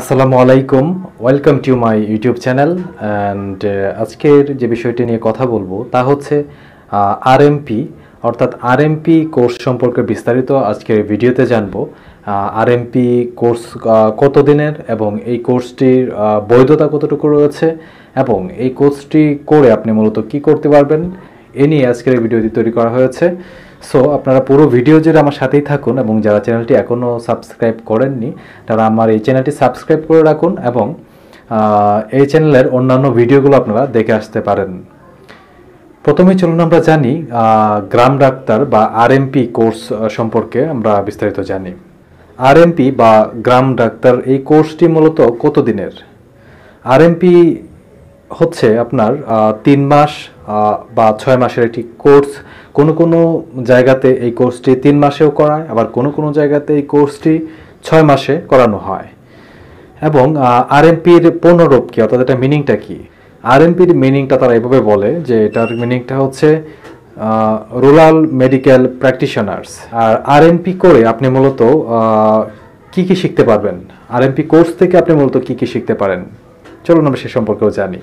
আসসালামু আলাইকুম welcome to my YouTube channel and আজকের যে বিষয়টি নিয়ে কথা বলবো তা হচ্ছে আরএমপি uh, অর্থাৎ আরএমপি কোর্স সম্পর্কে বিস্তারিত আজকের ভিডিওতে জানবো আরএমপি কোর্স কত দিনের এবং এই কোর্সটির uh, বৈধতা কতটুকু রয়েছে এবং এই কোর্সটি করে আপনি মূলত কি করতে পারবেন এ নিয়ে আজকের ভিডিওটি তৈরি করা হয়েছে সো আপনারা পুরো ভিডিও জুড়ে আমার সাথেই থাকুন এবং যারা চ্যানেলটি এখনও সাবস্ক্রাইব করেননি তারা আমার এই চ্যানেলটি সাবস্ক্রাইব করে রাখুন এবং এই চ্যানেলের অন্যান্য ভিডিওগুলো আপনারা দেখে আসতে পারেন প্রথমে চলুন আমরা জানি গ্রাম ডাক্তার বা আরএমপি কোর্স সম্পর্কে আমরা বিস্তারিত জানি আরএমপি বা গ্রাম ডাক্তার এই কোর্সটি মূলত কত দিনের আরএমপি হচ্ছে আপনার তিন মাস বা ছয় মাসের একটি কোর্স কোনো কোনো জায়গাতে এই কোর্সটি তিন মাসেও করায় আবার কোন কোন জায়গাতে এই কোর্সটি ছয় মাসে করানো হয় এবং আরএমপির পূর্ণরূপ কী অর্থাৎ এটা মিনিংটা কী আরএমপির মিনিংটা তারা এভাবে বলে যে এটার মিনিংটা হচ্ছে রুরাল মেডিকেল প্র্যাকটিশনার্স আর আরএমপি করে আপনি মূলত কি কি শিখতে পারবেন আরএমপি কোর্স থেকে আপনি মূলত কি কি শিখতে পারেন চলুন আমরা সে সম্পর্কেও জানি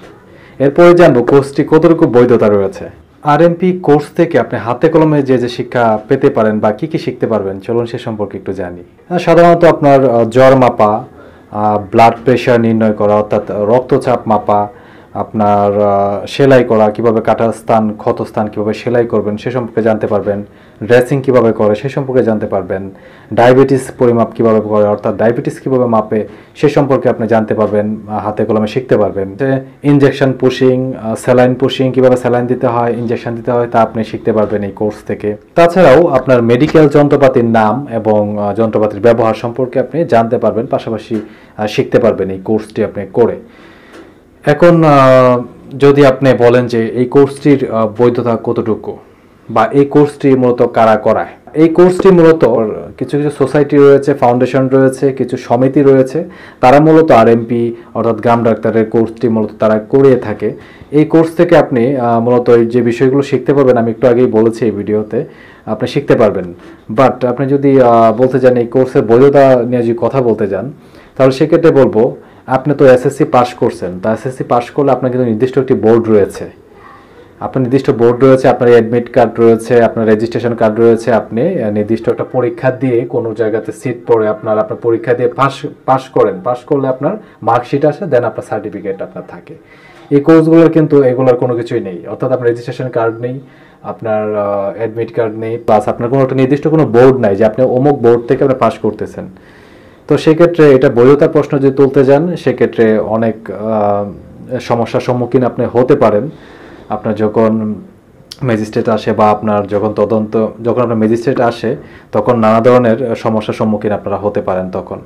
এরপরে জানবো কোর্সটি কতটুকু বৈধতা রয়েছে আরএমপি কোর্স থেকে আপনি হাতে কলমে যে যে শিক্ষা পেতে পারেন বা কি কি শিখতে পারবেন চলুন সে সম্পর্কে একটু জানি সাধারণত আপনার জ্বর মাপা ব্লাড প্রেশার নির্ণয় করা অর্থাৎ রক্তচাপ মাপা আপনার সেলাই করা কিভাবে কাটার স্থান ক্ষত স্থান কিভাবে সেলাই করবেন সে সম্পর্কে জানতে পারবেন ড্রেসিং কিভাবে করে সে সম্পর্কে জানতে পারবেন ডায়াবেটিস পরিমাপ কিভাবে করে অর্থাৎ ডায়াবেটিস কিভাবে মাপে সে সম্পর্কে আপনি জানতে পারবেন হাতে কলমে শিখতে পারবেন যে ইনজেকশন পুশিং স্যালাইন পুশিং কিভাবে স্যালাইন দিতে হয় ইনজেকশন দিতে হয় তা আপনি শিখতে পারবেন এই কোর্স থেকে তাছাড়াও আপনার মেডিকেল যন্ত্রপাতির নাম এবং যন্ত্রপাতির ব্যবহার সম্পর্কে আপনি জানতে পারবেন পাশাপাশি শিখতে পারবেন এই কোর্সটি আপনি করে এখন যদি আপনি বলেন যে এই কোর্সটির বৈধতা কতটুকু বা এই কোর্সটি মূলত কারা করায় এই কোর্সটি মূলত কিছু কিছু সোসাইটি রয়েছে ফাউন্ডেশন রয়েছে কিছু সমিতি রয়েছে তারা মূলত আর এমপি অর্থাৎ গ্রাম ডাক্তারের কোর্সটি মূলত তারা করিয়ে থাকে এই কোর্স থেকে আপনি মূলত যে বিষয়গুলো শিখতে পারবেন আমি একটু আগেই বলেছি এই ভিডিওতে আপনি শিখতে পারবেন বাট আপনি যদি বলতে চান এই কোর্সের বৈধতা নিয়ে যদি কথা বলতে যান তাহলে সেক্ষেত্রে বলবো আপনি তো এসএসসি পাশ করছেন তো এসএসসি পাশ করলে আপনার কিন্তু নির্দিষ্ট একটি বোর্ড রয়েছে আপনার নির্দিষ্ট বোর্ড রয়েছে আপনার অ্যাডমিট কার্ড রয়েছে আপনার রেজিস্ট্রেশন কার্ড রয়েছে আপনি নির্দিষ্ট একটা পরীক্ষা দিয়ে কোনো জায়গাতে সিট পড়ে আপনার আপনার পরীক্ষা দিয়ে পাস পাস করেন পাস করলে আপনার মার্কশিট আসে দেন আপনার সার্টিফিকেট আপনার থাকে এই কোর্সগুলোর কিন্তু এগুলোর কোনো কিছুই নেই অর্থাৎ আপনার রেজিস্ট্রেশন কার্ড নেই আপনার অ্যাডমিট কার্ড নেই প্লাস আপনার কোনো একটা নির্দিষ্ট কোনো বোর্ড নাই যে আপনি অমুক বোর্ড থেকে আপনি পাস করতেছেন তো সেক্ষেত্রে এটা বৈধতার প্রশ্ন যদি তুলতে যান সেক্ষেত্রে অনেক সমস্যার সম্মুখীন আপনি হতে পারেন আপনার যখন ম্যাজিস্ট্রেট আসে বা আপনার যখন তদন্ত যখন আপনার ম্যাজিস্ট্রেট আসে তখন নানা ধরনের সমস্যার সম্মুখীন আপনারা হতে পারেন তখন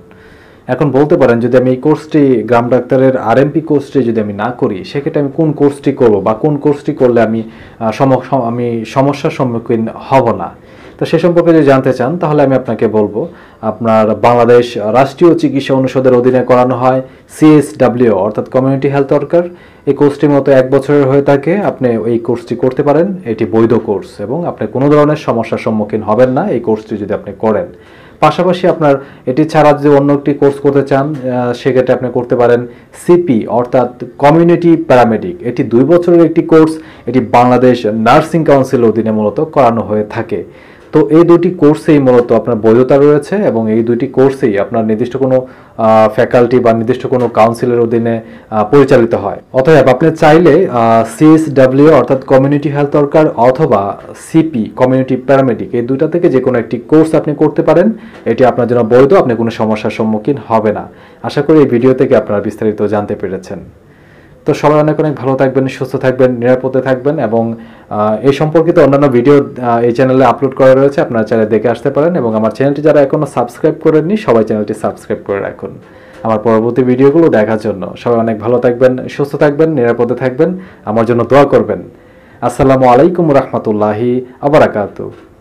এখন বলতে পারেন যদি আমি এই কোর্সটি গ্রাম ডাক্তারের আরএমপি কোর্সটি যদি আমি না করি সেক্ষেত্রে আমি কোন কোর্সটি করব বা কোন কোর্সটি করলে আমি আমি সমস্যার সম্মুখীন হব না তো সে সম্পর্কে যদি জানতে চান তাহলে আমি আপনাকে বলবো আপনার বাংলাদেশ রাষ্ট্রীয় চিকিৎসা অনুষদের অধীনে করানো হয় সিএসডাব্লিউ অর্থাৎ কমিউনিটি হেলথ ওয়ার্কার এই কোর্সটি মতো এক বছরের হয়ে থাকে আপনি এই কোর্সটি করতে পারেন এটি বৈধ কোর্স এবং আপনি কোনো ধরনের সমস্যার সম্মুখীন হবেন না এই কোর্সটি যদি আপনি করেন পাশাপাশি আপনার এটি ছাড়া যদি অন্য একটি কোর্স করতে চান সেক্ষেত্রে আপনি করতে পারেন সিপি অর্থাৎ কমিউনিটি প্যারামেডিক এটি দুই বছরের একটি কোর্স এটি বাংলাদেশ নার্সিং কাউন্সিল অধীনে মূলত করানো হয়ে থাকে তো এই দুটি কোর্সেই মূলত আপনার বৈধতা রয়েছে এবং এই দুটি কোর্সেই আপনার নির্দিষ্ট কোনো ফ্যাকাল্টি বা নির্দিষ্ট কোনো কাউন্সিলের অধীনে পরিচালিত হয় অতএব আপনি চাইলে সিএসডাব্লিউ অর্থাৎ কমিউনিটি হেলথ ওয়ার্কার অথবা সিপি কমিউনিটি প্যারামেডিক এই দুটা থেকে যে কোনো একটি কোর্স আপনি করতে পারেন এটি আপনার জন্য বৈধ আপনি কোনো সমস্যার সম্মুখীন হবে না আশা করি এই ভিডিও থেকে আপনারা বিস্তারিত জানতে পেরেছেন তো সবাই অনেক অনেক ভালো থাকবেন সুস্থ থাকবেন নিরাপদে থাকবেন এবং এই সম্পর্কিত অন্যান্য ভিডিও এই চ্যানেলে আপলোড করা রয়েছে আপনারা চ্যানেলে দেখে আসতে পারেন এবং আমার চ্যানেলটি যারা এখনও সাবস্ক্রাইব করেননি সবাই চ্যানেলটি সাবস্ক্রাইব করে রাখুন আমার পরবর্তী ভিডিওগুলো দেখার জন্য সবাই অনেক ভালো থাকবেন সুস্থ থাকবেন নিরাপদে থাকবেন আমার জন্য দোয়া করবেন আসসালামু আলাইকুম রহমতুল্লাহি আবরাকাতু